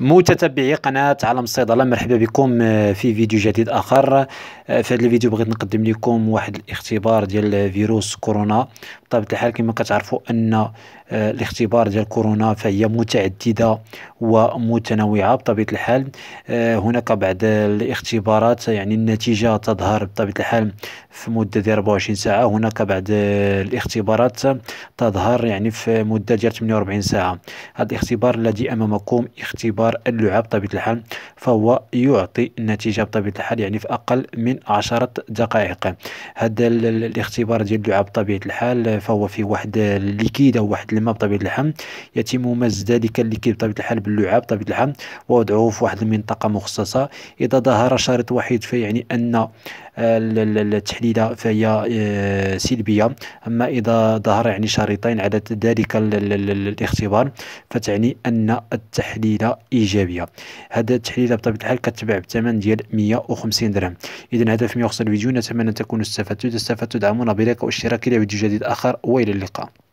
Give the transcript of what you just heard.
متتبعي قناة عالم الصيدلة مرحبا بكم آه، في فيديو جديد آخر آه، في هذا الفيديو بغيت نقدم لكم واحد الاختبار ديال فيروس كورونا بطبيعة الحال كما كتعرفوا أن آه، الاختبار ديال كورونا فهي متعددة ومتنوعة بطبيعة الحال آه، هناك بعض الاختبارات يعني النتيجة تظهر بطبيعة الحال في مدة ديال 24 ساعة هناك بعض الاختبارات تظهر يعني في مدة ديال 48 ساعة هذا الاختبار الذي أمامكم اختبار اللعاب بطبيعة الحال فهو يعطي النتيجة بطبيعة الحال يعني في أقل من 10 دقائق هذا الاختبار ديال اللعاب بطبيعة الحال فهو في واحد الليكيد أو واحد الماء بطبيعة الحال يتم مزج ذلك الليكيد بطبيعة الحال باللعاب بطبيعه الحال ووضعوه في واحد المنطقه مخصصه اذا ظهر شريط وحيد فيعني ان آه، التحليله فهي آه، سلبيه اما اذا ظهر يعني شريطين على ذلك الاختبار فتعني ان التحليله ايجابيه هذا التحليله بطبيعه الحال كتباع بثمن ديال 150 درهم اذا هذا في ملخص الفيديو نتمنى تكونوا استفدتوا اذا استفدتوا دعمونا بلايك واشتراك الى فيديو جديد اخر والى اللقاء